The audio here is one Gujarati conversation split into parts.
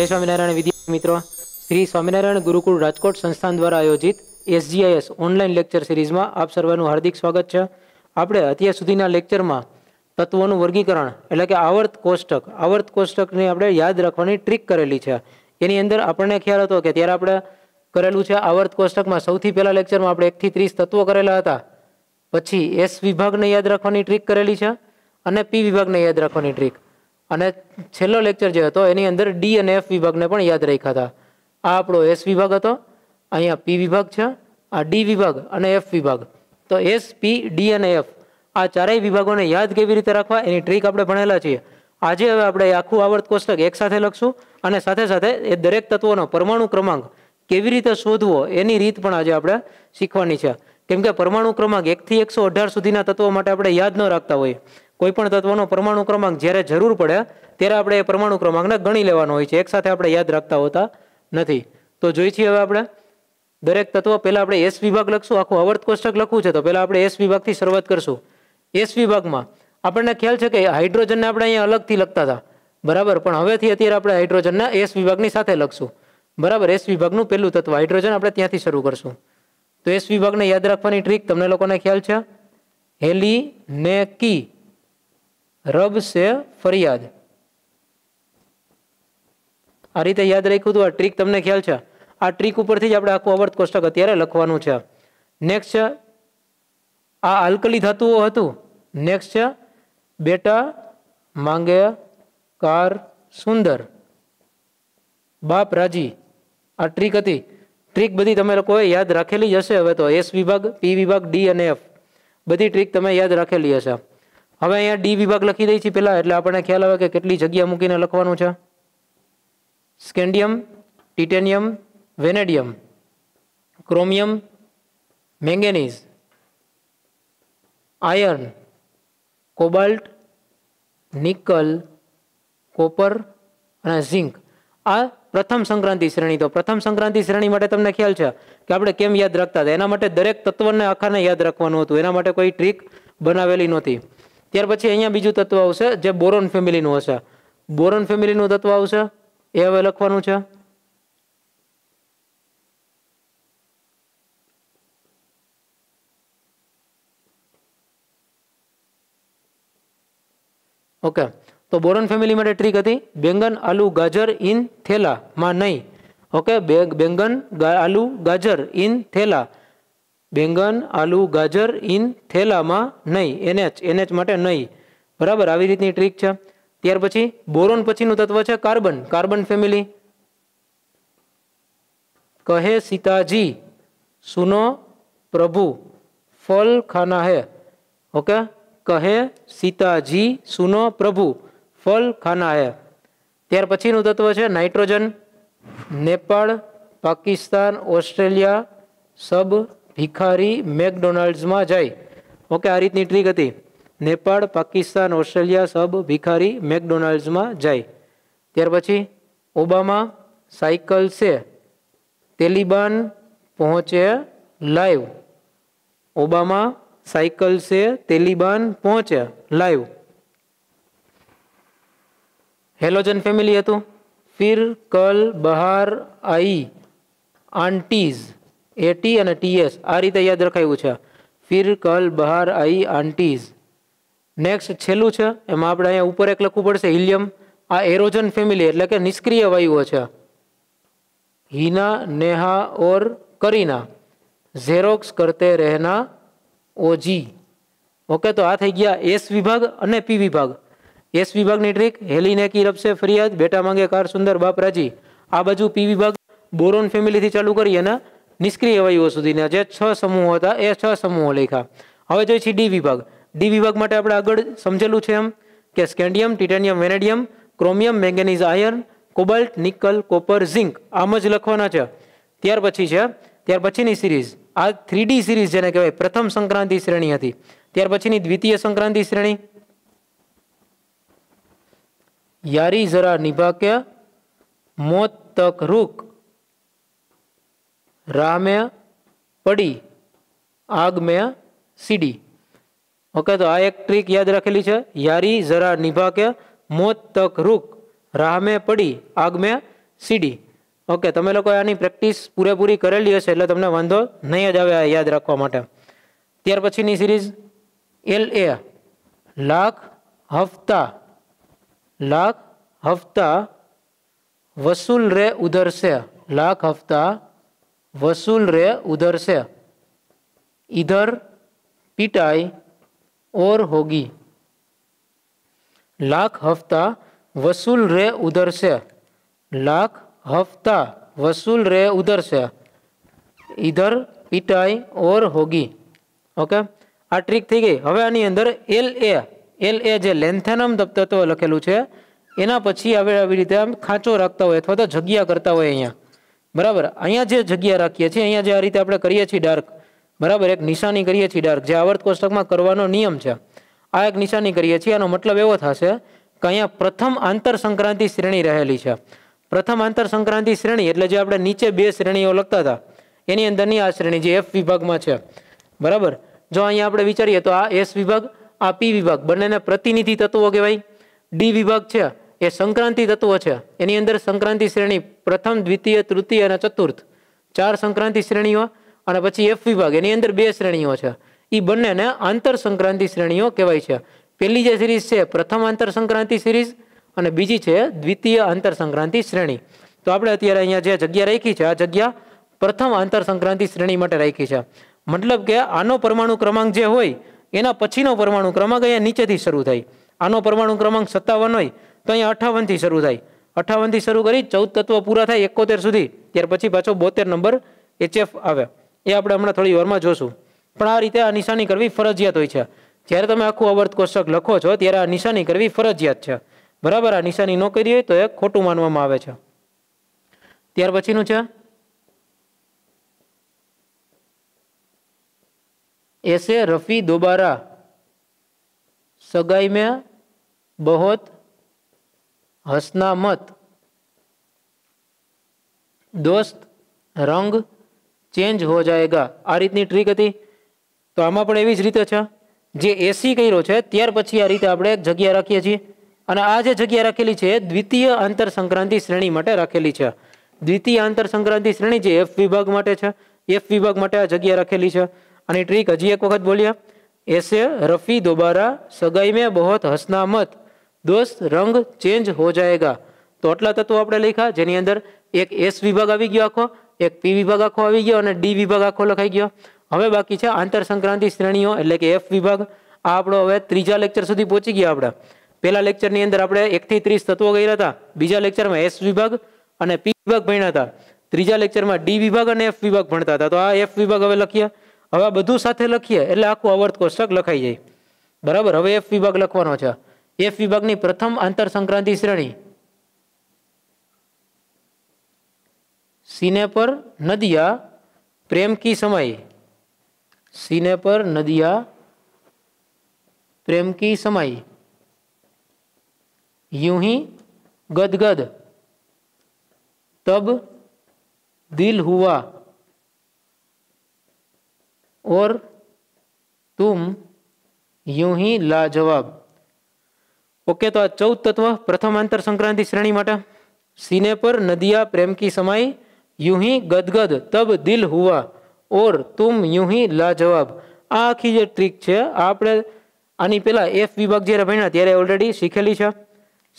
જય સ્વામિનારાયણ વિદ્યાર્થી મિત્રો શ્રી સ્વામિનારાયણ ગુરુકુળ રાજકોટ સંસ્થાન દ્વારા આયોજિત એસજીઆઈએસ ઓનલાઈન લેક્ચર સિરીઝમાં આપ સર્વનું હાર્દિક સ્વાગત છે આપણે અત્યાર સુધીના લેક્ચરમાં તત્વોનું વર્ગીકરણ એટલે કે આવર્ત કોષ્ટક આવર્ત કોષ્ટકને આપણે યાદ રાખવાની ટ્રીક કરેલી છે એની અંદર આપણને ખ્યાલ હતો કે ત્યારે આપણે કરેલું છે આવર્ત કોષ્ટકમાં સૌથી પહેલા લેક્ચરમાં આપણે એકથી ત્રીસ તત્વો કરેલા હતા પછી એસ વિભાગને યાદ રાખવાની ટ્રીક કરેલી છે અને પી વિભાગને યાદ રાખવાની ટ્રીક અને છેલ્લો લેક્ચર જે હતો એની અંદર ડી અને એફ વિભાગને પણ યાદ રાખ્યા હતા આ આપણો એસ વિભાગ હતો અહીંયા પી વિભાગ છે આ ડી વિભાગ અને એફ વિભાગ તો એસ પી ડી અને એફ આ ચારેય વિભાગોને યાદ કેવી રીતે રાખવા એની ટ્રીક આપણે ભણેલા છીએ આજે હવે આપણે આખું આવર્ત કોષ્ટક એકસાથે લખશું અને સાથે સાથે એ દરેક તત્વોનો પરમાણુ ક્રમાંક કેવી રીતે શોધવો એની રીત પણ આજે આપણે શીખવાની છે કેમ કે પરમાણુ ક્રમાંક એકથી એકસો અઢાર સુધીના તત્વો માટે આપણે યાદ ન રાખતા હોઈએ કોઈપણ તત્વનો પરમાણુ ક્રમાંક જ્યારે જરૂર પડે ત્યારે આપણે એ પરમાણુ ક્રમાંકને ગણી લેવાનો હોય છે એકસાથે આપણે યાદ રાખતા હોતા નથી તો જોઈ છીએ હવે આપણે દરેક તત્વ પહેલાં આપણે એસ વિભાગ લખશું આખું આવર્ત કોષ્ટક લખવું છે તો પહેલાં આપણે એસ વિભાગથી શરૂઆત કરશું એસ વિભાગમાં આપણને ખ્યાલ છે કે હાઇડ્રોજનને આપણે અહીંયા અલગથી લખતા હતા બરાબર પણ હવેથી અત્યારે આપણે હાઇડ્રોજનના એસ વિભાગની સાથે લખશું બરાબર એસ વિભાગનું પહેલું તત્વ હાઇડ્રોજન આપણે ત્યાંથી શરૂ કરશું તો એસ વિભાગને યાદ રાખવાની ટ્રીક તમને લોકોને ખ્યાલ છે હેલી ને કી રબ સે ફરિયાદ આ રીતે યાદ રાખ્યું હતું આ ટ્રીક તમને ખ્યાલ છે આ ટ્રીક ઉપરથી જ આપણે આખું અવર્ત કોષ્ટક અત્યારે લખવાનું છે નેક્સ્ટ છે આ આલ્કલી ધાતુઓ હતું નેક્સ્ટ છે બેટા માંગે કાર સુંદર બાપ રાજી આ ટ્રીક હતી ટ્રીક બધી તમે લોકોએ યાદ રાખેલી જ હશે હવે તો એસ વિભાગ પી વિભાગ ડી અને એફ બધી ટ્રીક તમે યાદ રાખેલી હશે હવે અહીંયા ડી વિભાગ લખી દઈ છીએ પહેલાં એટલે આપણને ખ્યાલ આવે કે કેટલી જગ્યા મૂકીને લખવાનું છે scandium titanium vanadium chromium manganese iron cobalt nickel copper અને ઝિંક આ પ્રથમ સંક્રાંતિ શ્રેણી તો પ્રથમ સંક્રાંતિ શ્રેણી માટે તમને ખ્યાલ છે કે આપણે કેમ યાદ રાખતા હતા એના માટે દરેક તત્વને આખાને યાદ રાખવાનું હતું એના માટે કોઈ ટ્રીક બનાવેલી નહોતી ત્યાર પછી અહીંયા બીજું તત્વ આવશે જે બોરોન ફેમિલીનું હશે બોરોન ફેમિલીનું તત્વ આવશે એ હવે લખવાનું છે ઓકે તો બોરન ફેમિલી માટે ટ્રીક હતી બેંગન આલુ ગાજર ઇન થેલામાં નહીં ઓકે બેંગન આલુ ગાજર ઇન થેલા बैंगन आलू गाजर इन थेला में नहीं एनएच एनएच मेंटे नहीं बराबर આવી રીત ની ટ્રીક છે ત્યાર પછી બોરોન પછી નું તત્વ છે કાર્બન કાર્બન ફેમિલી કહે सीता जी सुनो प्रभु फल खाना है ओके कहे सीता जी सुनो प्रभु फल खाना है ત્યાર પછી નું તત્વ છે નાઇટ્રોજન નેપાળ પાકિસ્તાન ઓસ્ટ્રેલિયા સબ ભિખારી મેકડોનાલ્ડ્સમાં જાય ઓકે આ રીતની ટ્રીક હતી નેપાળ પાકિસ્તાન ઓસ્ટ્રેલિયા સબ ભિખારી મેકડોનાલ્ડ્સમાં જાય ત્યાર પછી ઓબામા સાયકલ છે તેલિબાન પહોંચે લાઈવ ઓબામા સાયકલ છે તેલિબાન પહોંચે લાઈવ હેલોજન ફેમિલી હતું ફિર કલ બહાર આઈ આંટીઝ एटी अने टीएस आ रीते याद रखायो छे फिर कल बहार आई आंटिस नेक्स्ट छेलु छे एमा आपण अईया ऊपर एक લખું પડશે হিলিয়াম આ એરોજન ફેમિલી એટલે કે નિષ્ક્રિય વાયુઓ છે হিনা नेहा ઓર કરીના ઝેરોક્સ કરતે રહેના ઓજી ઓકે તો આ થઈ ગયા એસ વિભાગ અને પી વિભાગ એસ વિભાગ ની ટ્રીક હેલીને કી રબસે ફરિયાદ બેટા માંગે કાર સુંદર બાપ રાજી આ बाजू પી વિભાગ બોરોન ફેમિલી થી ચાલુ કરીએ ના નિષ્ક્રિય અવયવો સુધીને જે 6 સમૂહ હતા એ 6 સમૂહ લખ્યા હવે જે છે D વિભાગ D વિભાગ માટે આપણે આગળ સમજીલું છે એમ કે સ્કેન્ડિયમ ટાઇટેનિયમ વેનેડિયમ クロ મિયમ manganese iron cobalt nickel copper zinc આમ જ લખવાના છે ત્યાર પછી છે ત્યાર પછીની સિરીઝ આ 3D સિરીઝ જેને કહેવાય પ્રથમ સંક્રાંતિ શ્રેણી હતી ત્યાર પછીની દ્વિતીય સંક્રાંતિ શ્રેણી યારી જરા નિભા કે મોદતક રૂક रामे पड़ी आग में सीढ़ी ओके तो આ એક ટ્રીક યાદ રાખેલી છે યારી જરા નિભા કે મોત તક રુક રામે પડી आग में सीढ़ी ओके તમે લોકો આની પ્રેક્ટિસ પૂરે પૂરી કરેલી હશે એટલે તમને વાંધો નહીં જ આવે યાદ રાખવા માટે ત્યાર પછીની સિરીઝ एल ए लाख हफ्ता लाख हफ्ता वसूल रे उधर से लाख हफ्ता वसूल रहे उधर से इधर पिटाई और होगी लाख हफ्ता वसूल रे उधर से लाख हफ्ता वसूल रे उधर से इधर पिटाई और હોગી ઓકે આ ટ્રીક થઈ ગઈ હવે આની અંદર એલ એ એલ એ જે લેન્થેનમ તત્વ લખેલું છે એના પછી હવે આવી રીતે આમ ખાંચો રાખતા હોય અથવા તો જગ્યા કરતા હોય અહીંયા બરાબર અહીંયા જે જગ્યા રાખીએ છીએ અહીંયા જે આ રીતે આપણે કરીએ છીએ ડાર્ક બરાબર એક નિશાની કરીએ છીએ ડાર્ક જે આવર્ત કોષ્ટકમાં કરવાનો નિયમ છે આ એક નિશાની કરીએ છીએ આનો મતલબ એવો થશે કે અહીંયા પ્રથમ આંતર સંક્રાંતિ શ્રેણી રહેલી છે પ્રથમ આંતર સંક્રાંતિ શ્રેણી એટલે જે આપણે નીચે બે શ્રેણીઓ લખતા હતા એની અંદરની આ શ્રેણી જે એફ વિભાગમાં છે બરાબર જો અહીંયા આપણે વિચારીએ તો આ એસ વિભાગ આ પી વિભાગ બંનેને પ્રતિનિધિ તત્વો કહેવાય ડી વિભાગ છે એ સંક્રાંતિ તત્વો છે એની અંદર સંક્રાંતિ શ્રેણી પ્રથમ દ્વિતીય તૃતીય અને ચતુર્થ ચાર સંક્રાંતિ શ્રેણીઓ અને પછી એફ વિભાગ એની અંદર બે શ્રેણીઓ છે એ બંનેને આંતર સંક્રાંતિ શ્રેણીઓ કહેવાય છે પહેલી જે સિરીઝ છે પ્રથમ આંતર સંક્રાંતિ સિરીઝ અને બીજી છે દ્વિતીય આંતર સંક્રાંતિ શ્રેણી તો આપણે અત્યારે અહીંયા જે જગ્યા રાખી છે આ જગ્યા પ્રથમ આંતર સંક્રાંતિ શ્રેણી માટે રાખી છે મતલબ કે આનો પરમાણુ ક્રમાંક જે હોય એના પછીનો પરમાણુ ક્રમાંક અહીંયા નીચેથી શરૂ થાય આનો પરમાણુ ક્રમાંક સત્તાવન હોય તો અહીંયા અઠાવનથી શરૂ થાય અઠાવનથી શરૂ કરી ચૌદ તત્વ પૂરા થાય એકોતેર સુધી ત્યાર પછી પાછો બોતેર નંબર એચએફ આવે એ આપણે હમણાં થોડી વારમાં જોશું પણ આ રીતે આ નિશાની કરવી ફરજિયાત હોય છે જ્યારે તમે આખું અવર્ત કોષક લખો છો ત્યારે આ નિશાની કરવી ફરજિયાત છે બરાબર આ નિશાની ન કરી હોય તો એ ખોટું માનવામાં આવે છે ત્યાર પછીનું છે એસે રફી દોબારા સગાઈ મેં બહોત હસના મત દોસ્ત રંગ ચેન્જ હો જાયગા આ રીતની ટ્રીક હતી તો આમાં પણ એવી જ રીતે છે જે એસી કર્યો છે ત્યાર પછી આ રીતે આપણે એક જગ્યા રાખીએ છીએ અને આ જે જગ્યા રાખેલી છે દ્વિતીય આંતર સંક્રાંતિ શ્રેણી માટે રાખેલી છે દ્વિતીય આંતર સંક્રાંતિ શ્રેણી જે એફ વિભાગ માટે છે એફ વિભાગ માટે આ જગ્યા રાખેલી છે અને ટ્રીક હજી એક વખત બોલીએ એસે રફી દોબારા સગાઈ મેં બહોત હસના મત દોસ્ત રંગ ચેન્જ હો જાયગા તો આટલા તત્વો આપણે લખ્યા જેની અંદર એક એસ વિભાગ આવી ગયો આખો એક પી વિભાગ આખો આવી ગયો અને ડી વિભાગ આખો લખાઈ ગયો હવે બાકી છે આંતર સંક્રાંતિ શ્રેણીઓ એટલે કે એફ વિભાગ આ આપણો હવે ત્રીજા લેક્ચર સુધી પહોંચી ગયા આપણે પહેલા લેક્ચરની અંદર આપણે એકથી ત્રીસ તત્વો ગયા હતા બીજા લેક્ચરમાં એસ વિભાગ અને પી વિભાગ ભણ્યા હતા ત્રીજા લેક્ચરમાં ડી વિભાગ અને એફ વિભાગ ભણતા હતા તો આ એફ વિભાગ હવે લખીએ હવે આ બધું સાથે લખીએ એટલે આખું અવર્ત કોષ્ટક લખાઈ જાય બરાબર હવે એફ વિભાગ લખવાનો છે विभाग વિભાગની प्रथम आंतर संक्रांति श्रेणी सीने पर नदिया प्रेम की समय सीने पर नदिया प्रेम की समय यू ही गदगद तब दिल हुआ और तुम यूं ही लाजवाब ओके तो 14 तत्व प्रथम अंतर संक्रांति श्रेणी માટે সিনেપર નદીયા પ્રેમ કી સમય યુહી ગદગદ તબ દિલ હુવા ઓર તુમ યુહી લાજવાબ આ આખી જે ટ્રીક છે આપણે આની પેલા એ વિભાગ જે રે ભણ્યા ત્યારે ઓલરેડી શીખેલી છે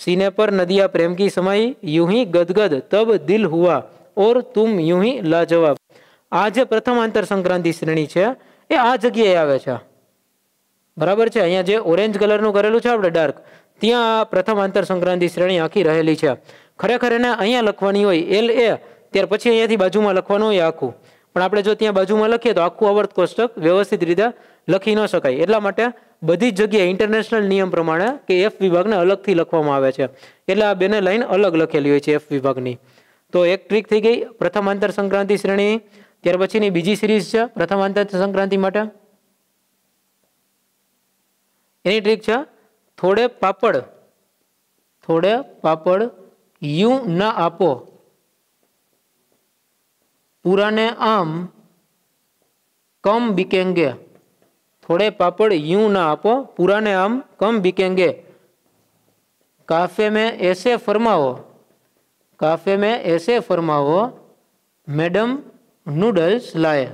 সিনেપર નદીયા પ્રેમ કી સમય યુહી ગદગદ તબ દિલ હુવા ઓર તુમ યુહી લાજવાબ આ જે પ્રથમ અંતર સંક્રાંતિ શ્રેણી છે એ આ જગ્યાએ આવે છે બરાબર છે અહીંયા જે ઓરેન્જ કલર નું કરેલું છે આપણે ડાર્ક ત્યાં પ્રથમ આંતર સંક્રાંતિ શ્રેણી આખી રહેલી છે ખરેખર એને અહીંયા લખવાની હોય એલ એ ત્યાર પછી અહીંયાથી બાજુમાં લખવાનું હોય આખું પણ આપણે જો ત્યાં બાજુમાં લખીએ તો આખું આવર્ત કોષ્ટક વ્યવસ્થિત રીતે લખી ન શકાય એટલા માટે બધી જ જગ્યાએ ઇન્ટરનેશનલ નિયમ પ્રમાણે કે એફ વિભાગને અલગથી લખવામાં આવે છે એટલે આ બેને લાઈન અલગ લખેલી હોય છે એફ વિભાગની તો એક ટ્રીક થઈ ગઈ પ્રથમ આંતર સંક્રાંતિ શ્રેણી ત્યાર પછીની બીજી સિરીઝ છે પ્રથમ આંતર સંક્રાંતિ માટે એની ટ્રીક છે थोड़े पापड़ थोड़े पापड़ यू न आपो पुराने आम कम बिकेंगे थोड़े पापड़ यू ना आपो पुराने आम कम बिकेंगे काफे में ऐसे फरमाओ काफे में ऐसे फरमाओ मैडम नूडल्स लाए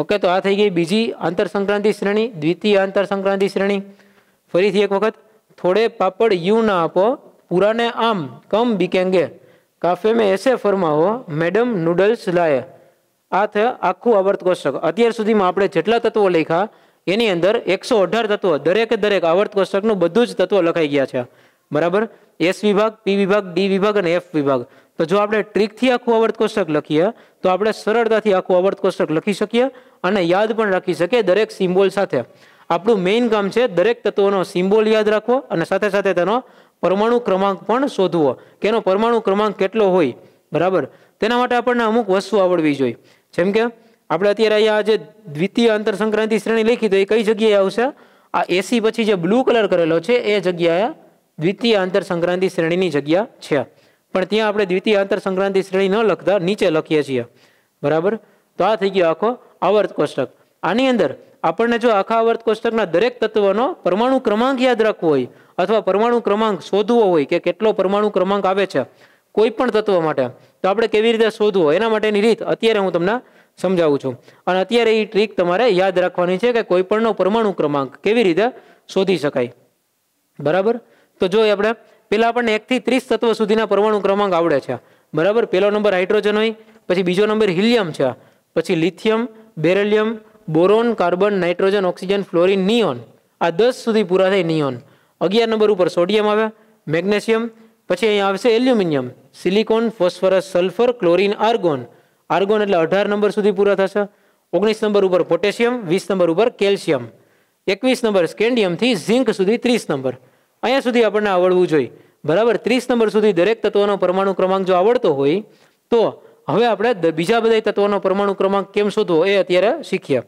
ओके तो आ थी गई बीजी आंतर संक्रांति श्रेणी द्वितीय आंतर संक्रांति श्रेणी ફરીથી એક વખત થોડે પાપડ યુ ના આપો પુરાને આમ કમ બીકેંગે કાફે મેં એસે ફરમાવો મેડમ નૂડલ્સ લાય આ થયા આખું આવર્ત કોષ્ટક અત્યાર સુધીમાં આપણે જેટલા તત્વો લખ્યા એની અંદર એકસો અઢાર તત્વો દરેકે દરેક આવર્ત કોષ્ટકનું બધું જ તત્વો લખાઈ ગયા છે બરાબર એસ વિભાગ પી વિભાગ ડી વિભાગ અને એફ વિભાગ તો જો આપણે ટ્રીકથી આખું આવર્ત કોષ્ટક લખીએ તો આપણે સરળતાથી આખું આવર્ત કોષ્ટક લખી શકીએ અને યાદ પણ રાખી શકીએ દરેક સિમ્બોલ સાથે આપણું મેઇન કામ છે દરેક તત્વોનો સિમ્બોલ યાદ રાખવો અને સાથે સાથે તેનો પરમાણુ ક્રમાંક પણ શોધવો કે એનો પરમાણુ ક્રમાંક કેટલો હોય બરાબર તેના માટે આપણને અમુક વસ્તુ આવડવી જોઈએ જેમ કે આપણે અત્યારે અહીંયા જે દ્વિતીય અંતર સંક્રાંતિ શ્રેણી લખી તો એ કઈ જગ્યાએ આવશે આ એસી પછી જે બ્લુ કલર કરેલો છે એ જગ્યાએ દ્વિતીય આંતર સંક્રાંતિ શ્રેણીની જગ્યા છે પણ ત્યાં આપણે દ્વિતીય આંતર સંક્રાંતિ શ્રેણી ન લખતા નીચે લખીએ છીએ બરાબર તો આ થઈ ગયો આખો આવર્ત કોષ્ટક આની અંદર આપણને જો આખા આવર્ત કોષ્ટકના દરેક તત્વનો પરમાણુ ક્રમાંક યાદ રાખવો હોય અથવા પરમાણુ ક્રમાંક શોધવો હોય કે કેટલો પરમાણુ ક્રમાંક આવે છે કોઈ પણ તત્વ માટે તો આપણે કેવી રીતે શોધવો એના માટેની રીત અત્યારે હું તમને સમજાવું છું અને અત્યારે એ ટ્રીક તમારે યાદ રાખવાની છે કે કોઈ પણનો પરમાણુ ક્રમાંક કેવી રીતે શોધી શકાય બરાબર તો જો આપણે પહેલાં આપણને એકથી ત્રીસ તત્વ સુધીના પરમાણુ ક્રમાંક આવડે છે બરાબર પહેલો નંબર હાઇડ્રોજન હોય પછી બીજો નંબર હિલિયમ છે પછી lithium beryllium boron carbon nitrogen oxygen fluorine neon આ દસ સુધી પૂરા થાય નિયોન અગિયાર નંબર ઉપર સોડિયમ આવે મેગ્નેશિયમ પછી અહીંયા આવશે aluminium silicon phosphorus sulphur chlorine argon argon એટલે અઢાર નંબર સુધી પૂરા થશે ઓગણીસ નંબર ઉપર પોટેશિયમ વીસ નંબર ઉપર કેલ્શિયમ એકવીસ નંબર સ્કેન્ડિયમથી ઝીંક સુધી ત્રીસ નંબર અહીંયા સુધી આપણને આવડવું જોઈએ બરાબર ત્રીસ નંબર સુધી દરેક તત્વનો પરમાણુ ક્રમાંક જો આવડતો હોય તો હવે આપણે બીજા બધા તત્વોનો પરમાણુ ક્રમાંક કેમ શોધવો એ અત્યારે શીખ્યા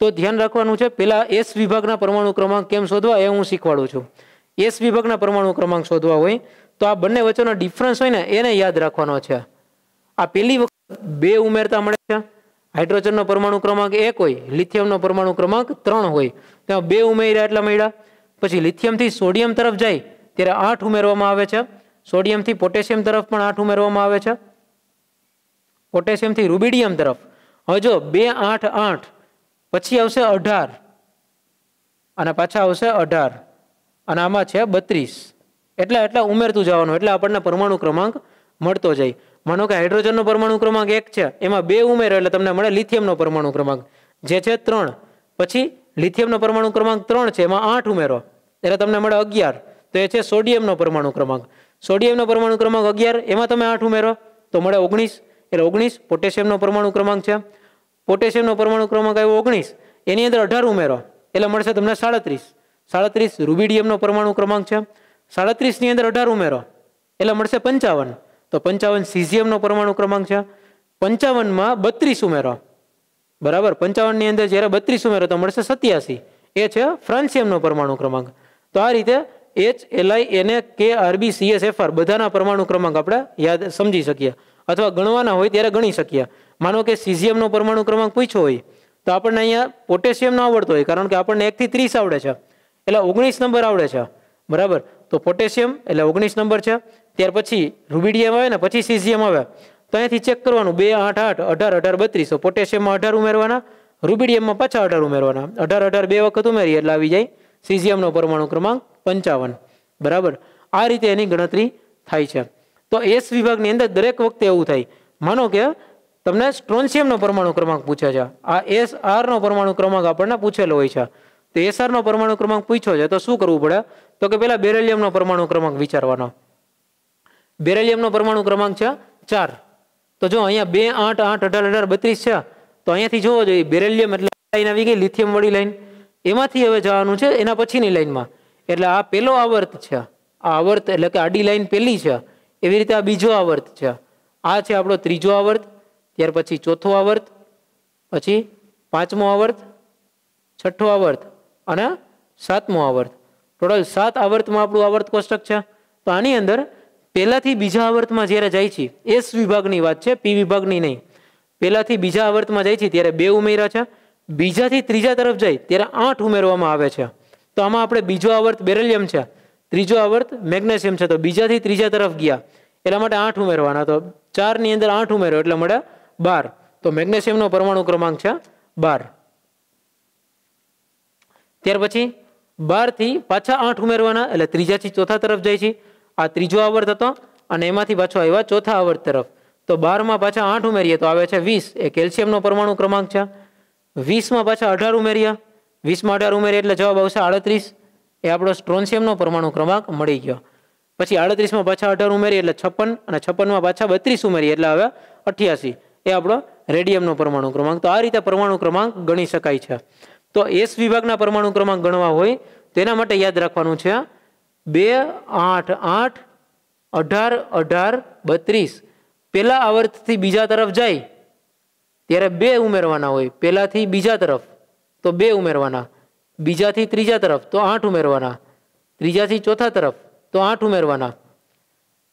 તો ધ્યાન રાખવાનું છે પહેલા એસ વિભાગના પરમાણુ ક્રમાંક કેમ શોધવા એ હું શીખવાડું છું એસ વિભાગના પરમાણુ ક્રમાંક શોધવા હોય તો આ બંને વચ્ચેનો ડિફરન્સ હોય ને એને યાદ રાખવાનો છે આ પેલી વખત બે ઉમેરતા મળે છે હાઇડ્રોજનનો પરમાણુ ક્રમાંક એક હોય લિથિયમનો પરમાણુ ક્રમાંક ત્રણ હોય ત્યાં બે ઉમેર્યા એટલા મળ્યા પછી લિથિયમથી સોડિયમ તરફ જાય ત્યારે આઠ ઉમેરવામાં આવે છે સોડિયમથી પોટેશિયમ તરફ પણ આઠ ઉમેરવામાં આવે છે પોટેશિયમથી રૂબિડિયમ તરફ હજો બે આઠ આઠ પછી આવશે અઢાર અને પાછા આવશે અઢાર અને આમાં છે બત્રીસ એટલે એટલા ઉમેરતું જવાનું એટલે આપણને પરમાણુ ક્રમાંક મળતો જાય માનો કે હાઇડ્રોજનનો પરમાણુ ક્રમાંક એક છે એમાં બે ઉમેરો એટલે તમને મળે લિથિયમનો પરમાણુ ક્રમાંક જે છે ત્રણ પછી લિથિયમનો પરમાણુ ક્રમાંક ત્રણ છે એમાં આઠ ઉમેરો એટલે તમને મળે અગિયાર તો એ છે સોડિયમનો પરમાણુ ક્રમાંક સોડિયમનો પરમાણુ ક્રમાંક અગિયાર એમાં તમે આઠ ઉમેરો તો મળે ઓગણીસ એટલે ઓગણીસ પોટેશિયમનો પરમાણુ ક્રમાંક છે પોટેશિયમનો પરમાણુ ક્રમાંક આવ્યો ઓગણીસ એની અંદર અઢાર ઉમેરો એટલે મળશે તમને સાડત્રીસ સાડત્રીસ રૂબીડિયમનો પરમાણુ ક્રમાંક છે સાડત્રીસની અંદર અઢાર ઉમેરો એટલે મળશે પંચાવન તો પંચાવન સીઝિયમનો પરમાણુ ક્રમાંક છે પંચાવનમાં બત્રીસ ઉમેરો બરાબર પંચાવનની અંદર જ્યારે બત્રીસ ઉમેરો તો મળશે સત્યાસી એ છે ફ્રાન્સિયમનો પરમાણુ ક્રમાંક તો આ રીતે એચ એલઆઈ એને કે આરબી સીએસ એફઆર બધાના પરમાણુ ક્રમાંક આપણે યાદ સમજી શકીએ અથવા ગણવાના હોય ત્યારે ગણી શકીએ માનો કે સીઝીએમનો પરમાણુ ક્રમાંક પૂછ્યો હોય તો આપણને અહીંયા પોટેશિયમ પોટેશિયમનો આવડતો હોય કારણ કે આપણને એકથી ત્રીસ આવડે છે એટલે ઓગણીસ નંબર આવડે છે બરાબર તો પોટેશિયમ એટલે ઓગણીસ નંબર છે ત્યાર પછી રૂબીડિયમ આવે ને પછી સીઝીએમ આવે તો અહીંયાથી ચેક કરવાનું બે આઠ આઠ અઢાર અઢાર બત્રીસો પોટેશિયમમાં અઢાર ઉમેરવાના રૂબીડિયમમાં પાછા અઢાર ઉમેરવાના અઢાર અઢાર બે વખત ઉમેરીએ એટલે આવી જાય સિઝિયમનો પરમાણુ ક્રમાંક પંચાવન બરાબર આ રીતે એની ગણતરી થાય છે તો એસ વિભાગની અંદર દરેક વખતે એવું થાય માનો કે તમને સ્ટ્રોન્શિયમનો પરમાણુ ક્રમાંક પૂછે છે આ એસ આરનો પરમાણુ ક્રમાંક આપણને પૂછેલો હોય છે તો એસઆરનો પરમાણુ ક્રમાંક પૂછ્યો છે તો શું કરવું પડે તો કે પહેલાં બેરેલિયમનો પરમાણુ ક્રમાંક વિચારવાનો બેરેલિયમનો પરમાણુ ક્રમાંક છે ચાર તો જો અહીંયા બે આઠ આઠ અઢાર અઢાર બત્રીસ છે તો અહીંયાથી જોવો જોઈએ બેરેલિયમ એટલે લાઈન આવી ગઈ લિથિયમ વળી લાઈન એમાંથી હવે જવાનું છે એના પછીની લાઇનમાં એટલે આ પહેલો આવર્ત છે આ આવર્ત એટલે કે આડી લાઇન પહેલી છે એવી રીતે આ બીજો આવર્ત છે આ છે આપણો ત્રીજો આવર્ત ત્યાર પછી ચોથો આવર્ત પછી પાંચમો આવર્ત છઠ્ઠો આવર્ત અને સાતમો આવર્ત ટોટલ સાત આવર્તમાં આપણું આવર્ત કોષ્ટક છે તો આની અંદર પહેલાંથી બીજા આવર્તમાં જ્યારે જાય છે એસ વિભાગની વાત છે પી વિભાગની નહીં પહેલાંથી બીજા આવર્તમાં જાય છે ત્યારે બે ઉમેરા છે બીજાથી ત્રીજા તરફ જાય ત્યારે આઠ ઉમેરવામાં આવે છે તો આમાં આપણે બીજો આવર્ત બેરેલિયમ છે ત્રીજો આવર્ત મેગ્નેશિયમ છે તો બીજાથી ત્રીજા તરફ ગયા એટલા માટે આઠ ઉમેરવાના તો ચારની અંદર આઠ ઉમેરો એટલે મળે બાર તો મેગ્નેશિયમનો પરમાણુ ક્રમાંક છે બાર ત્યાર પછી બારથી પાછા આઠ ઉમેરવાના એટલે ત્રીજાથી ચોથા તરફ જાય છે આ ત્રીજો આવર્ત હતો અને એમાંથી પાછો આવ્યા ચોથા આવર્ત તરફ તો બારમાં પાછા આઠ ઉમેરીએ તો આવે છે વીસ એ કેલ્શિયમનો પરમાણુ ક્રમાંક છે વીસમાં પાછા અઢાર ઉમેર્યા વીસમાં અઢાર ઉમેર્યા એટલે જવાબ આવશે આડત્રીસ એ આપણો સ્ટ્રોન્સિયમનો પરમાણુ ક્રમાંક મળી ગયો પછી આડત્રીસમાં પાછા અઢાર ઉમેરીએ એટલે છપ્પન અને છપ્પનમાં પાછા બત્રીસ ઉમેરીએ એટલે હવે અઠ્યાસી એ આપણો રેડિયમનો પરમાણુ ક્રમાંક તો આ રીતે પરમાણુ ક્રમાંક ગણી શકાય છે તો એસ વિભાગના પરમાણુ ક્રમાંક ગણવા હોય તેના માટે યાદ રાખવાનું છે બે આઠ આઠ અઢાર અઢાર બત્રીસ પહેલા આવર્તથી બીજા તરફ જાય જ્યારે બે ઉમેરવાના હોય પહેલાંથી બીજા તરફ તો બે ઉમેરવાના બીજાથી ત્રીજા તરફ તો આઠ ઉમેરવાના ત્રીજાથી ચોથા તરફ તો આઠ ઉમેરવાના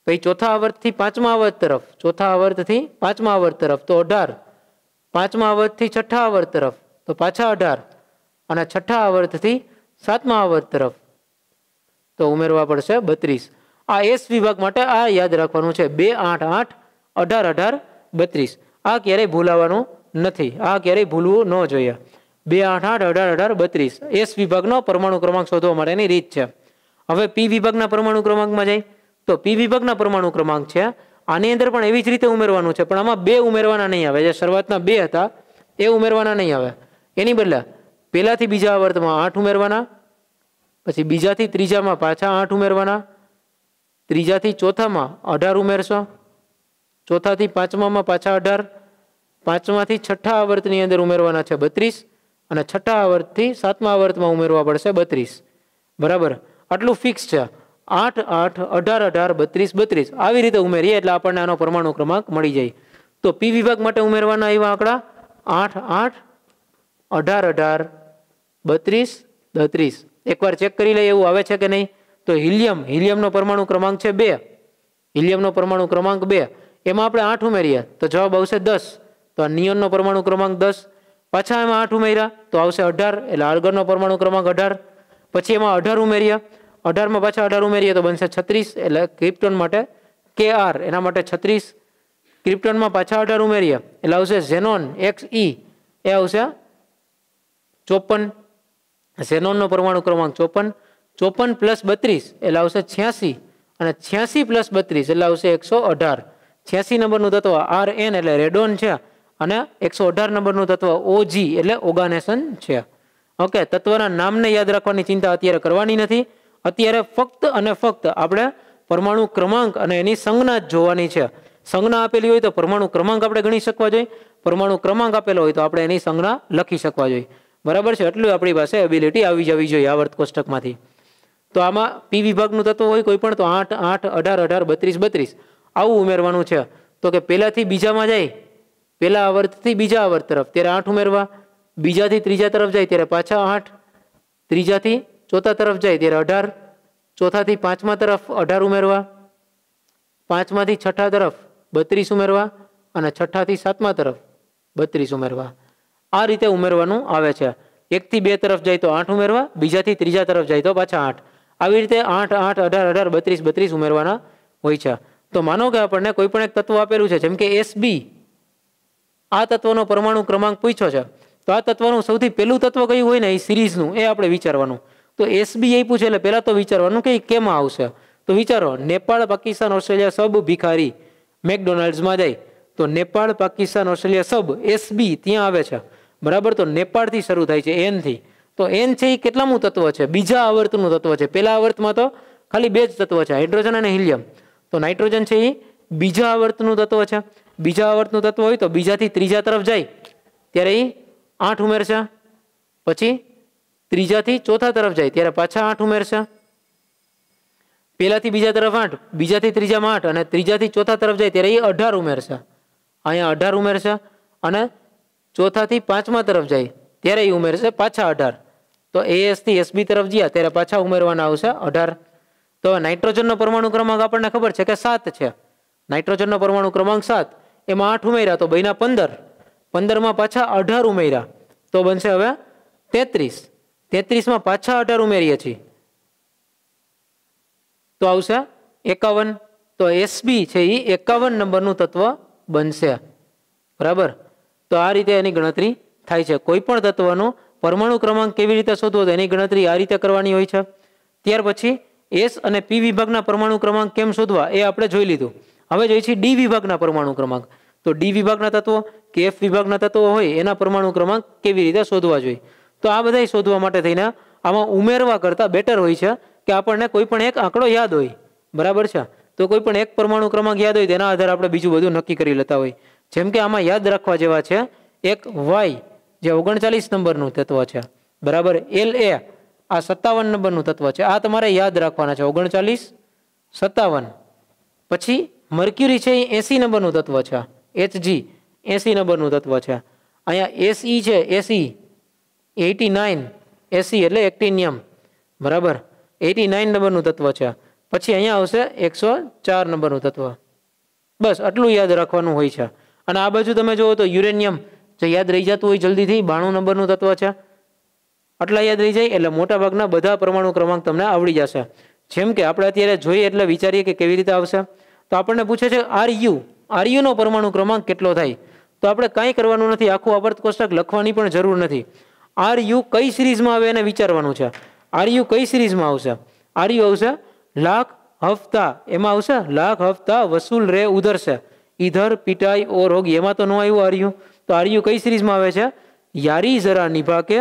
પછી ચોથા આવર્તથી પાંચમા આવર્ત તરફ ચોથા આવર્તથી પાંચમા આવર્ત તરફ તો અઢાર પાંચમા આવર્તથી છઠ્ઠા આવર્ત તરફ તો પાછા અઢાર અને છઠ્ઠા આવર્તથી સાતમા આવર્ત તરફ તો ઉમેરવા પડશે બત્રીસ આ એસ વિભાગ માટે આ યાદ રાખવાનું છે બે આઠ આઠ અઢાર અઢાર બત્રીસ આ ક્યારેય ભૂલાવાનું નથી આ ક્યારેય ભૂલવું ન જોઈએ બે આઠ આઠ અઢાર અઢાર બત્રીસ એસ વિભાગનો પરમાણુ ક્રમાંક શોધવા માટેની રીત છે હવે પી વિભાગના પરમાણુ ક્રમાંકમાં જાય તો પી વિભાગના પરમાણુ ક્રમાંક છે આની અંદર પણ એવી જ રીતે ઉમેરવાનું છે પણ આમાં બે ઉમેરવાના નહીં આવે જે શરૂઆતના બે હતા એ ઉમેરવાના નહીં આવે એની બદલે પહેલાંથી બીજા આવર્તમાં આઠ ઉમેરવાના પછી બીજાથી ત્રીજામાં પાછા આઠ ઉમેરવાના ત્રીજાથી ચોથામાં અઢાર ઉમેરશો ચોથાથી પાંચમામાં પાછા અઢાર પાંચમાથી છઠ્ઠા આવર્તની અંદર ઉમેરવાના છે બત્રીસ અને છઠ્ઠા આવર્તથી સાતમા આવર્તમાં ઉમેરવા પડશે બત્રીસ બરાબર આટલું ફિક્સ છે આઠ આઠ અઢાર અઢાર બત્રીસ બત્રીસ આવી રીતે ઉમેરીએ એટલે આપણને આનો પરમાણુ ક્રમાંક મળી જાય તો પી વિભાગ માટે ઉમેરવાના એવા આંકડા આઠ આઠ અઢાર અઢાર બત્રીસ બત્રીસ એકવાર ચેક કરી લઈએ એવું આવે છે કે નહીં તો હિલિયમ હિલિયમનો પરમાણુ ક્રમાંક છે બે હિલિયમનો પરમાણુ ક્રમાંક બે એમાં આપણે 8 ઉમેરિયા તો જવાબ આવશે 10 તો નિયોનનો પરમાણુ ક્રમાંક 10 પછી એમાં 8 ઉમેર્યા તો આવશે 18 એટલે આર્ગનનો પરમાણુ ક્રમાંક 18 પછી એમાં 18 ઉમેરિયા 18 માં પાછો 18 ઉમેરિયા તો બનશે 36 એટલે ક્રિપ્ટોન માટે KR એના માટે 36 ક્રિપ્ટોનમાં પાછો 18 ઉમેરિયા એટલે આવશે ઝેનોન XE એ આવશે 54 ઝેનોનનો પરમાણુ ક્રમાંક 54 54 + 32 એટલે આવશે 86 અને 86 + 32 એટલે આવશે 118 છ્યાસી નંબરનું તત્વ આર એન એટલે રેડોન છે અને એકસો અઢાર નંબરનું તત્વ ઓજી એટલે ઓગાનેશન છે ઓકે તત્વના નામને યાદ રાખવાની ચિંતા અત્યારે કરવાની નથી અત્યારે ફક્ત અને ફક્ત આપણે પરમાણુ ક્રમાંક અને એની સંજ્ઞા જ જોવાની છે સંજ્ઞા આપેલી હોય તો પરમાણુ ક્રમાંક આપણે ગણી શકવા જોઈએ પરમાણુ ક્રમાંક આપેલો હોય તો આપણે એની સંજ્ઞા લખી શકવા જોઈએ બરાબર છે એટલું આપણી પાસે એબિલિટી આવી જવી જોઈએ આ વર્ત કોષ્ટકમાંથી તો આમાં પી વિભાગનું તત્વ હોય કોઈ પણ તો આઠ આઠ અઢાર અઢાર બત્રીસ બત્રીસ આવું ઉમેરવાનું છે તો કે પહેલાંથી બીજામાં જાય પહેલા આવર્તથી બીજા આવર્ત તરફ ત્યારે આઠ ઉમેરવા બીજાથી ત્રીજા તરફ જાય ત્યારે પાછા આઠ ત્રીજાથી ચોથા તરફ જાય ત્યારે અઢાર ચોથાથી પાંચમા તરફ અઢાર ઉમેરવા પાંચમાંથી છઠ્ઠા તરફ બત્રીસ ઉમેરવા અને છઠ્ઠાથી સાતમા તરફ બત્રીસ ઉમેરવા આ રીતે ઉમેરવાનું આવે છે એકથી બે તરફ જાય તો આઠ ઉમેરવા બીજાથી ત્રીજા તરફ જાય તો પાછા આઠ આવી રીતે આઠ આઠ અઢાર અઢાર બત્રીસ બત્રીસ ઉમેરવાના હોય છે તો માનો કે આપણને કોઈ પણ એક તત્વ આપેલું છે જેમ કે એસબી આ તત્વનો પરમાણુ ક્રમાંક પૂછ્યો છે તો આ તત્વનું સૌથી પહેલું તત્વ કયું હોય ને એ સિરીઝનું એ આપણે વિચારવાનું તો એસબી એ પૂછે એટલે પહેલાં તો વિચારવાનું કે કેમાં આવશે તો વિચારો નેપાળ પાકિસ્તાન ઓસ્ટ્રેલિયા સબ ભિખારી મેકડોનાલ્ડ્સમાં જાય તો નેપાળ પાકિસ્તાન ઓસ્ટ્રેલિયા સબ એસબી ત્યાં આવે છે બરાબર તો નેપાળથી શરૂ થાય છે એનથી તો એન છે એ કેટલામું તત્વ છે બીજા આવર્તનું તત્વ છે પહેલા આવર્તમાં તો ખાલી બે જ તત્વ છે હાઇડ્રોજન અને હિલિયમ તો નાઇટ્રોજન છે એ બીજા આવર્તનું તત્વ છે બીજા આવર્તનું તત્વ હોય તો બીજાથી ત્રીજા તરફ જાય ત્યારે એ આઠ ઉમેરશે પછી ત્રીજાથી ચોથા તરફ જાય ત્યારે પાછા આઠ ઉમેરશે પહેલાથી બીજા તરફ આઠ બીજાથી ત્રીજામાં આઠ અને ત્રીજાથી ચોથા તરફ જાય ત્યારે એ અઢાર ઉમેરશે અહીંયા અઢાર ઉમેરશે અને ચોથાથી પાંચમા તરફ જાય ત્યારે એ ઉમેરશે પાછા અઢાર તો એએસથી એસબી તરફ જયા ત્યારે પાછા ઉમેરવાના આવશે અઢાર તો નાઇટ્રોજનનો પરમાણુ ક્રમાંક આપણને ખબર છે કે સાત છે નાઇટ્રોજનનો પરમાણુ ક્રમાંક સાત એમાં આઠ ઉમેર્યા તો બહીના પંદર પંદરમાં પાછા અઢાર ઉમેર્યા તો બનશે હવે તેત્રીસ તેત્રીસમાં પાછા અઢાર ઉમેરીએ છીએ તો આવશે એકાવન તો એસબી છે એ એકાવન નંબરનું તત્વ બનશે બરાબર તો આ રીતે એની ગણતરી થાય છે કોઈ પણ તત્વનો પરમાણુ ક્રમાંક કેવી રીતે શોધવો તો એની ગણતરી આ રીતે કરવાની હોય છે ત્યાર પછી એસ અને પી વિભાગના પરમાણુ ક્રમાંક કેમ શોધવા એ આપણે જોઈ લીધું હવે જોઈએ છીએ ડી વિભાગના પરમાણુ ક્રમાંક તો ડી વિભાગના તત્વો કે એફ વિભાગના તત્વો હોય એના પરમાણુ ક્રમાંક કેવી રીતે શોધવા જોઈએ તો આ બધા શોધવા માટે થઈને આમાં ઉમેરવા કરતાં બેટર હોય છે કે આપણને કોઈ પણ એક આંકડો યાદ હોય બરાબર છે તો કોઈ પણ એક પરમાણુ ક્રમાંક યાદ હોય તેના આધારે આપણે બીજું બધું નક્કી કરી લેતા હોય જેમ કે આમાં યાદ રાખવા જેવા છે એક વાય જે ઓગણચાલીસ નંબરનું તત્વ છે બરાબર એલ એ આ સત્તાવન નંબરનું તત્વ છે આ તમારે યાદ રાખવાના છે ઓગણચાલીસ સત્તાવન પછી મર્ક્યુરી છે એ એસી નંબરનું તત્વ છે એચજી એસી નંબરનું તત્વ છે અહીંયા એસઈ e છે Ac e, eighty nine Ac e એટલે એક્ટિનિયમ બરાબર એટી નાઇન નંબરનું તત્વ છે પછી અહીંયા આવશે એકસો ચાર નંબરનું તત્વ બસ આટલું યાદ રાખવાનું હોય છે અને આ બાજુ તમે જુઓ તો યુરેનિયમ જે યાદ રહી જતું હોય જલ્દીથી બાણું નંબરનું તત્વ છે આટલા યાદ રહી જાય એટલે મોટાભાગના બધા પરમાણુ ક્રમાંક તમને આવડી જશે જેમ કે આપણે અત્યારે જોઈએ એટલે વિચારીએ કે કેવી રીતે આવશે તો આપણને પૂછે છે આર યુ આર યુનો પરમાણુ ક્રમાંક કેટલો થાય તો આપણે કાંઈ કરવાનું નથી આખું આવર્ત કોષ્ટક લખવાની પણ જરૂર નથી આર યુ કઈ સિરીઝમાં આવે એને વિચારવાનું છે આર યુ કઈ સિરીઝમાં આવશે આર યુ આવશે લાખ હફતા એમાં આવશે લાખ હફતા વસૂલ રે ઉધરશે ઈધર પીટાઈ ઓ રોગ એમાં તો ન આવ્યું આર્યું તો આર્યું કઈ સિરીઝમાં આવે છે યારી જરા નિભાકે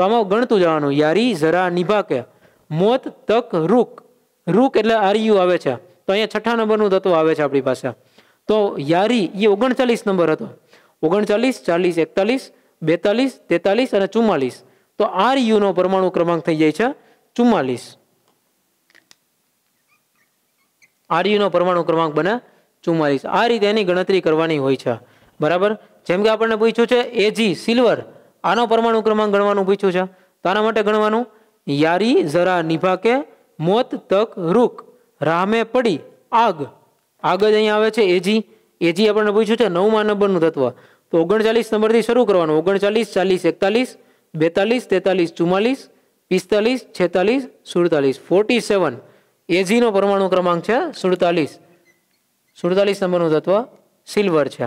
તો આમાં ગણતું જવાનું યારી જરા નિભા કે મોત તક રૂક રૂક એટલે આર્યુ આવે છે તો અહીંયા છઠ્ઠા નંબરનું તત્વ આવે છે આપણી પાસે તો યારી એ ઓગણચાલીસ નંબર હતો ઓગણચાલીસ ચાલીસ એકતાલીસ બેતાલીસ તેતાલીસ અને ચુમ્માલીસ તો આર યુ નો પરમાણુ ક્રમાંક થઈ જાય છે ચુમ્માલીસ આર નો પરમાણુ ક્રમાંક બને ચુમ્માલીસ આ રીતે એની ગણતરી કરવાની હોય છે બરાબર જેમ કે આપણને પૂછ્યું છે એજી સિલ્વર આનો પરમાણુ ક્રમાંક ગણવાનું પૂછ્યું છે તો આના માટે ગણવાનું યારી જરા નિભા કે મોત તક રૂક રામે પડી આગ આગ જ અહીંયા આવે છે એજી એજી આપણને પૂછ્યું છે નવમાં નંબરનું તત્વ તો ઓગણચાલીસ નંબરથી શરૂ કરવાનું ઓગણચાલીસ ચાલીસ એકતાલીસ બેતાલીસ તેતાલીસ ચુમ્માલીસ પિસ્તાલીસ છેતાલીસ સુડતાલીસ ફોર્ટી સેવન એજીનો પરમાણુ ક્રમાંક છે સુડતાલીસ સુડતાલીસ નંબરનું તત્વ સિલ્વર છે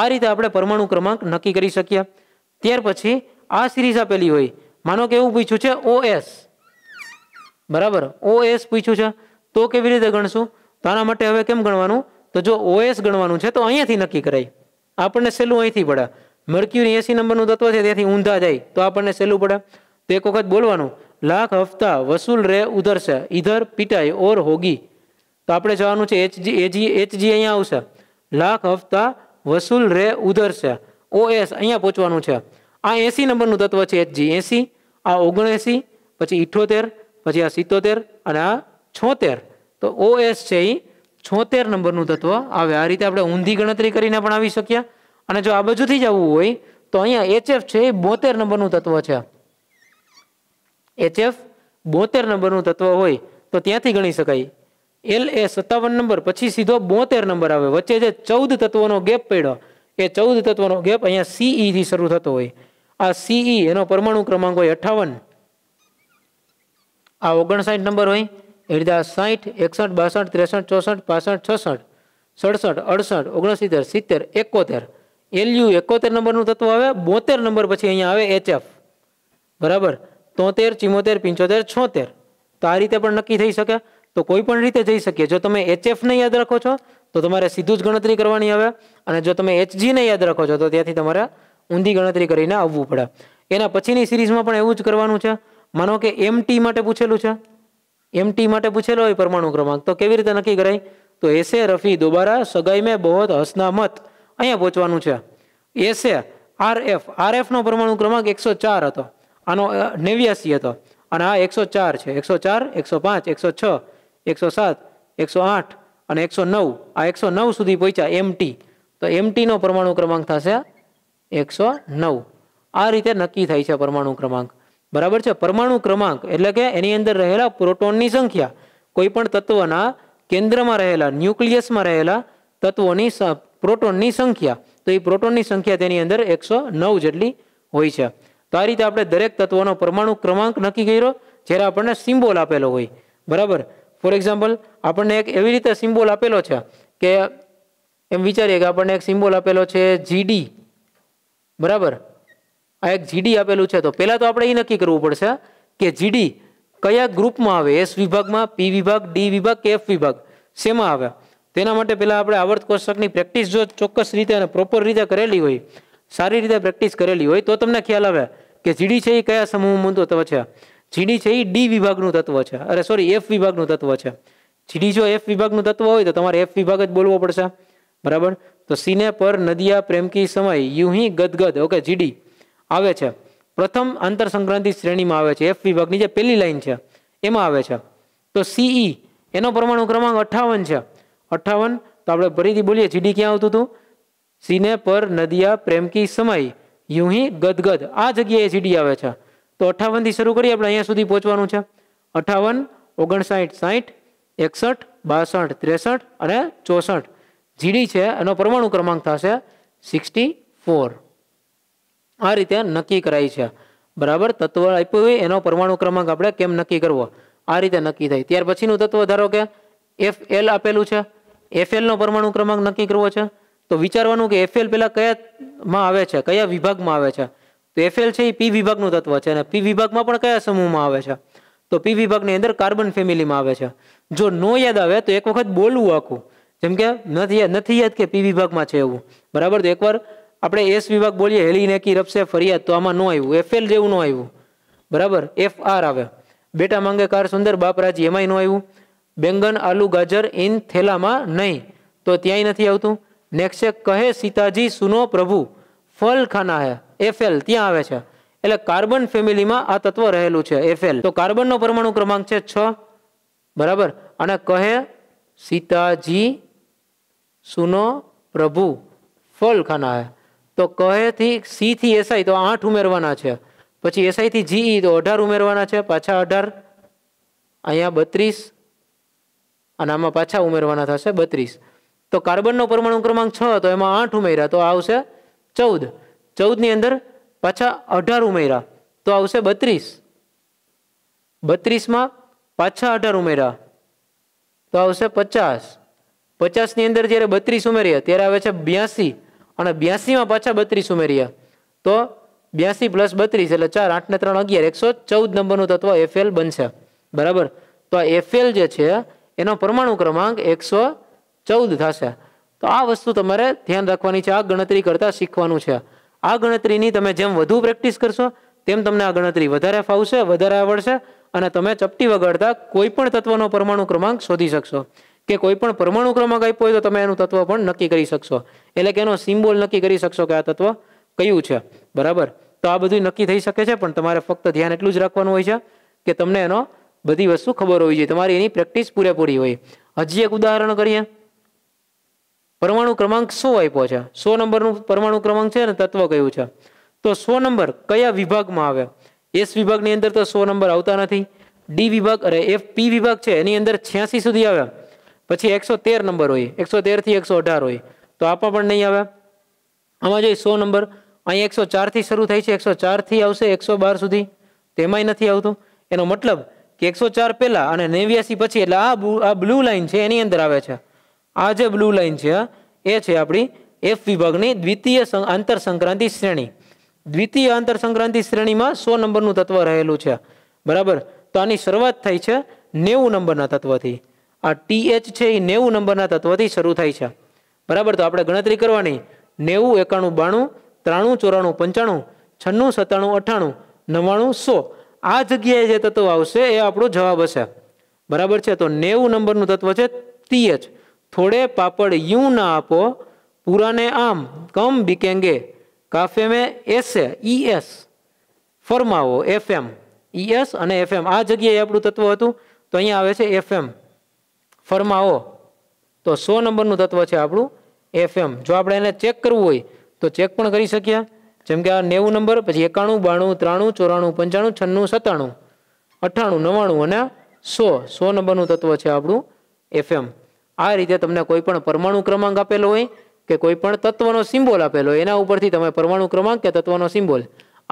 આ રીતે આપણે પરમાણુ ક્રમાંક નક્કી કરી શક્યા ત્યાર પછી આ સિરીઝ આપેલી હોય માનો કે એવું પૂછ્યું છે ઓએસ બરાબર ઓએસ પૂછ્યું છે તો કેવી રીતે ગણશું તો આના માટે હવે કેમ ગણવાનું તો જો ઓએસ ગણવાનું છે તો અહીંયાથી નક્કી કરાય આપણને સહેલું અહીંથી પડે મર્ક્યુરી એસી નંબરનું તત્વ છે ત્યાંથી ઊંધા જાય તો આપણને સહેલું પડે તો એક વખત બોલવાનું લાખ હફતા વસૂલ રે ઉધર છે ઇધર પીટાઈ ઓર હોગી તો આપણે જવાનું છે એચજી એજી એચજી અહીંયા આવશે લાખ હફતા વસૂલ રે ઉધર છે ઓએસ અહીંયા પહોંચવાનું છે આ એસી નંબરનું તત્વ છે એચજી એસી આ ઓગણએસી પછી ઇઠોતેર પછી આ સિત્તોતેર અને આ છોતેર તો ઓએસ છે એ છોતેર નંબરનું તત્વ આવે આ રીતે આપણે ઊંધી ગણતરી કરીને પણ આવી શક્યા અને જો આ બાજુથી જ આવવું હોય તો અહીંયા એચએફ છે એ બોતેર નંબરનું તત્વ છે એચએફ બોતેર નંબરનું તત્વ હોય તો ત્યાંથી ગણી શકાય એલ એ સત્તાવન નંબર પછી સીધો બોતેર નંબર આવે વચ્ચે જે ચૌદ તત્વોનો ગેપ પડ્યો કે 14 તત્વનો ગેપ અહીંયા સી ઇ થી શરૂ થતો હોય આ સી ઇ એનો પરમાણુ ક્રમાંક હોય 58 આ 59 નંબર હોય 60 61 62 63 64 65 66 67 68 69 70 71 એલ યુ 71 નંબર નું તત્વ આવે 72 નંબર પછી અહીંયા આવે એચ એફ બરાબર 73 74 75 76 તો આ રીતે પણ નક્કી થઈ શકે તો કોઈ પણ રીતે થઈ શકે જો તમે એચ એફ ન યાદ રાખો છો તો તમારે સીધું જ ગણતરી કરવાની આવે અને જો તમે એચજીને યાદ રાખો છો તો ત્યાંથી તમારે ઊંધી ગણતરી કરીને આવવું પડે એના પછીની સિરીઝમાં પણ એવું જ કરવાનું છે માનો કે એમ માટે પૂછેલું છે એમ માટે પૂછેલો હોય પરમાણુ ક્રમાંક તો કેવી રીતે નક્કી કરાય તો એસે રફી દોબારા સગાઈ મેં બહોત હસના મત અહીંયા પહોંચવાનું છે એસે આર એફ આર એફનો પરમાણુ ક્રમાંક એકસો ચાર હતો આનો નેવ્યાસી હતો અને આ એકસો ચાર છે એકસો ચાર એકસો પાંચ એકસો છ એકસો સાત એકસો આઠ અને એકસો નવ આ એકસો નવ સુધી પહોંચ્યા એમટી તો એમટીનો પરમાણુ ક્રમાંક થશે એકસો નવ આ રીતે નક્કી થાય છે પરમાણુ ક્રમાંક બરાબર છે પરમાણુ ક્રમાંક એટલે કે એની અંદર રહેલા પ્રોટોનની સંખ્યા કોઈપણ તત્વના કેન્દ્રમાં રહેલા ન્યુક્લિયસમાં રહેલા તત્વોની પ્રોટોનની સંખ્યા તો એ પ્રોટોનની સંખ્યા તેની અંદર એકસો નવ જેટલી હોય છે તો આ રીતે આપણે દરેક તત્વનો પરમાણુ ક્રમાંક નક્કી કર્યો જ્યારે આપણને સિમ્બોલ આપેલો હોય બરાબર ફોર એક્ઝામ્પલ આપણને એક એવી રીતે સિમ્બોલ આપેલો છે કે એમ વિચારીએ કે આપણને એક સિમ્બોલ આપેલો છે જીડી બરાબર આ એક જીડી આપેલું છે તો પહેલાં તો આપણે એ નક્કી કરવું પડશે કે જીડી કયા ગ્રુપમાં આવે એસ વિભાગમાં પી વિભાગ ડી વિભાગ કે એફ વિભાગ શેમાં આવે તેના માટે પહેલાં આપણે આવર્ત કોષકની પ્રેક્ટિસ જો ચોક્કસ રીતે અને પ્રોપર રીતે કરેલી હોય સારી રીતે પ્રેક્ટિસ કરેલી હોય તો તમને ખ્યાલ આવે કે જીડી છે એ કયા સમૂહમાં મૂંદો છે જીડી છે એ ડી વિભાગનું તત્વ છે અરે સોરી એફ વિભાગનું તત્વ છે જીડી જો એફ વિભાગનું તત્વ હોય તો તમારે એફ વિભાગ જ બોલવો પડશે બરાબર તો સિને પર નદિયા પ્રેમકી સમય યુહી ગદગદ ઓકે જીડી આવે છે પ્રથમ આંતર સંક્રાંતિ શ્રેણીમાં આવે છે એફ વિભાગની જે પહેલી લાઈન છે એમાં આવે છે તો સીઈ e, એનો પરમાણુ ક્રમાંક અઠાવન છે અઠાવન તો આપણે ફરીથી બોલીએ જીડી ક્યાં આવતું હતું સિને પર નદિયા પ્રેમકી સમય યુહી ગદગદ આ જગ્યાએ જીડી આવે છે તો અઠાવનથી શરૂ કરીએ આપણે અહીંયા સુધી પહોંચવાનું છે અઠાવન ઓગણસાઠ સાઠ એકસઠ બાસઠ ત્રેસઠ અને ચોસઠ જીડી છે એનો પરમાણુ ક્રમાંક થશે સિક્સટી ફોર આ રીતે નક્કી કરાય છે બરાબર તત્વ આપ્યું હોય એનો પરમાણુ ક્રમાંક આપણે કેમ નક્કી કરવો આ રીતે નક્કી થાય ત્યાર પછીનું તત્વ ધારો કે એફ આપેલું છે એફ એલનો પરમાણુ ક્રમાંક નક્કી કરવો છે તો વિચારવાનું કે એફ એલ પહેલાં કયામાં આવે છે કયા વિભાગમાં આવે છે તો એફએલ છે એ પી વિભાગનું તત્વ છે અને પી વિભાગમાં પણ કયા સમૂહમાં આવે છે તો પી વિભાગની અંદર કાર્બન ફેમિલીમાં આવે છે જો નો યાદ આવે તો એક વખત બોલવું આખું જેમ કે નથી નથી યાદ કે પી વિભાગમાં છે એવું બરાબર તો એકવાર આપણે એસ વિભાગ બોલીએ હેલી નેકી રપશે ફરિયાદ તો આમાં નો આવ્યું એફએલ જેવું નો આવ્યું બરાબર એફ આર આવે બેટા માંગે કાર સુંદર બાપરાજી એમાંય ન આવ્યું બેંગન આલુ ગાજર ઇન થેલામાં નહીં તો ત્યાંય નથી આવતું નેક્સ્ટ કહે સીતાજી સુનો પ્રભુ ફલખાના હે એફએલ ત્યાં આવે છે એટલે કાર્બન ફેમિલીમાં આ તત્વ રહેલું છે એફએલ તો કાર્બનનો પરમાણુ ક્રમાંક છે છ બરાબર અને કહે સીતાજી સુનો પ્રભુ ફલખાના હે તો કહેથી સીથી એસઆઈ તો આઠ ઉમેરવાના છે પછી એસઆઈથી જીઈ e તો અઢાર ઉમેરવાના છે પાછા અઢાર અહીંયા બત્રીસ અને આમાં પાછા ઉમેરવાના થશે બત્રીસ તો કાર્બનનો પરમાણુ ક્રમાંક છ તો એમાં આઠ ઉમેર્યા તો આવશે ચૌદ ચૌદની અંદર પાછા અઢાર ઉમેર્યા તો આવશે બત્રીસ બત્રીસમાં પાછા અઢાર ઉમેરા તો આવશે પચાસ પચાસની અંદર જ્યારે બત્રીસ ઉમેર્યા ત્યારે આવે છે બ્યાસી અને બ્યાસીમાં પાછા બત્રીસ ઉમેર્યા તો બ્યાસી પ્લસ બત્રીસ એટલે ચાર આઠને ત્રણ અગિયાર એકસો ચૌદ નંબરનું તત્વ એફએલ બનશે બરાબર તો આ એફએલ જે છે એનો પરમાણુ ક્રમાંક એકસો ચૌદ થશે તો આ વસ્તુ તમારે ધ્યાન રાખવાની છે આ ગણતરી કરતાં શીખવાનું છે આ ગણતરીની તમે જેમ વધુ પ્રેક્ટિસ કરશો તેમ તમને આ ગણતરી વધારે ફાવશે વધારે આવડશે અને તમે ચપટી વગાડતા કોઈ પણ તત્વનો પરમાણુ ક્રમાંક શોધી શકશો કે કોઈ પણ પરમાણુ ક્રમાંક આપ્યો હોય તો તમે એનું તત્વ પણ નક્કી કરી શકશો એટલે કે એનો સિમ્બોલ નક્કી કરી શકશો કે આ તત્વ કયું છે બરાબર તો આ બધું નક્કી થઈ શકે છે પણ તમારે ફક્ત ધ્યાન એટલું જ રાખવાનું હોય છે કે તમને એનો બધી વસ્તુ ખબર હોવી જોઈએ તમારી એની પ્રેક્ટિસ પૂરેપૂરી હોય હજી એક ઉદાહરણ કરીએ પરમાણુ ક્રમાંક સો આપ્યો છે સો નંબરનું પરમાણુ ક્રમાંક છે ને તત્વ કયું છે તો સો નંબર કયા વિભાગમાં આવે એસ વિભાગની અંદર તો સો નંબર આવતા નથી ડી વિભાગ અરે એફ પી વિભાગ છે એની અંદર છ્યાસી સુધી આવે પછી એકસો તેર નંબર હોય એકસો તેરથી એકસો અઢાર હોય તો આપવા પણ નહીં આવે આમાં જોઈએ સો નંબર અહીં એકસો ચારથી શરૂ થાય છે એકસો ચારથી આવશે એકસો બાર સુધી તેમાંય નથી આવતું એનો મતલબ કે એકસો ચાર પહેલાં અને નેવ્યાસી પછી એટલે આ આ બ્લુ લાઇન છે એની અંદર આવે છે આ જે બ્લુ લાઇન છે એ છે આપણી એફ વિભાગની દ્વિતીય આંતર સંક્રાંતિ શ્રેણી દ્વિતીય આંતર સંક્રાંતિ શ્રેણીમાં સો નંબરનું તત્વ રહેલું છે બરાબર તો આની શરૂઆત થઈ છે નેવું નંબરના તત્વથી આ ટીએચ છે એ નેવું નંબરના તત્વથી શરૂ થાય છે બરાબર તો આપણે ગણતરી કરવાની નેવું એકાણું બાણું ત્રાણું ચોરાણું પંચાણું છન્નું સત્તાણું અઠાણું નવાણું સો આ જગ્યાએ જે તત્વ આવશે એ આપણો જવાબ હશે બરાબર છે તો નેવું નંબરનું તત્વ છે ટીએચ થોડે પાપડ यूं ના આપો પુરાને આમ કમ બિકેંગે કાફે મેં એસે ઈ એસ ફરમાવો એફએમ ઈ એસ અને એફએમ આ જગ્યાએ આપણું તત્વ હતું તો અહીંયા આવે છે એફએમ ફરમાવો તો સો નંબરનું તત્વ છે આપણું એફએમ જો આપણે એને ચેક કરવું હોય તો ચેક પણ કરી શકીએ જેમ કે આ નેવું નંબર પછી એકાણું બાણું ત્રાણું ચોરાણું પંચાણું છન્નું સત્તાણું અઠ્ઠાણું નવ્વાણું અને સો સો નંબરનું તત્વ છે આપણું એફએમ આ રીતે તમને કોઈ પણ પરમાણુ ક્રમાંક આપેલો હોય કે કોઈ પણ તત્વનો સિમ્બોલ આપેલો એના ઉપરથી તમે પરમાણુ ક્રમાંક કે તત્વનો સિમ્બોલ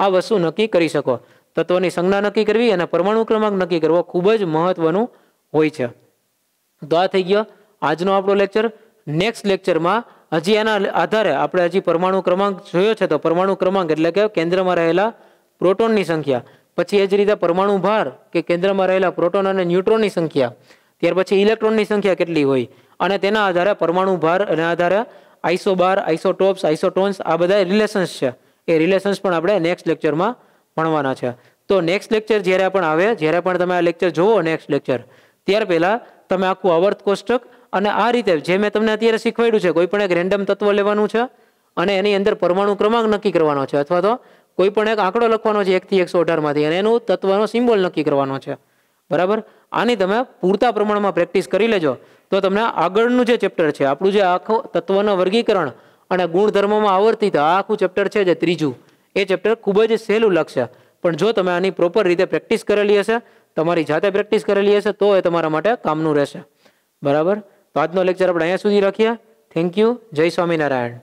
આ વસ્તુ નક્કી કરી શકો તત્વની સંજ્ઞા નક્કી કરવી અને પરમાણુ ક્રમાંક નક્કી કરવો ખૂબ જ મહત્વનું હોય છે તો આ થઈ ગયો આજનો આપણો લેક્ચર નેક્સ્ટ લેક્ચરમાં હજી એના આધારે આપણે હજી પરમાણુ ક્રમાંક જોયો છે તો પરમાણુ ક્રમાંક એટલે કે કેન્દ્રમાં રહેલા પ્રોટોનની સંખ્યા પછી એ જ રીતે પરમાણુ ભાર કે કેન્દ્રમાં રહેલા પ્રોટોન અને ન્યુટ્રોનની સંખ્યા ત્યાર પછી ઇલેક્ટ્રોનની સંખ્યા કેટલી હોય અને તેના આધારે પરમાણુ ભાર અને આધારે આઈસો બાર આઈસોટોપ્સ આઈસોટોન્સ આ બધા રિલેશન્સ છે એ રિલેશન્સ પણ આપણે નેક્સ્ટ લેક્ચરમાં ભણવાના છે તો નેક્સ્ટ લેક્ચર જ્યારે પણ આવે જ્યારે પણ તમે આ લેક્ચર જોવો નેક્સ્ટ લેક્ચર ત્યાર પહેલાં તમે આખું અવર્થ કોષ્ટક અને આ રીતે જે મેં તમને અત્યારે શીખવાડ્યું છે કોઈ પણ એક રેન્ડમ તત્વ લેવાનું છે અને એની અંદર પરમાણુ ક્રમાંક નક્કી કરવાનો છે અથવા તો કોઈ પણ એક આંકડો લખવાનો છે એકથી એકસો અઢારમાંથી અને એનું તત્વનો સિમ્બોલ નક્કી કરવાનો છે બરાબર આની તમે પૂરતા પ્રમાણમાં પ્રેક્ટિસ કરી લેજો તો તમને આગળનું જે ચેપ્ટર છે આપણું જે આખું તત્વના વર્ગીકરણ અને ગુણધર્મમાં આવર્તિત આ આખું ચેપ્ટર છે જે ત્રીજું એ ચેપ્ટર ખૂબ જ સહેલું લક્ષ્ય પણ જો તમે આની પ્રોપર રીતે પ્રેક્ટિસ કરેલી હશે તમારી જાતે પ્રેક્ટિસ કરેલી હશે તો એ તમારા માટે કામનું રહેશે બરાબર તો આજનો લેક્ચર આપણે અહીંયા સુધી રાખીએ થેન્ક યુ જય સ્વામિનારાયણ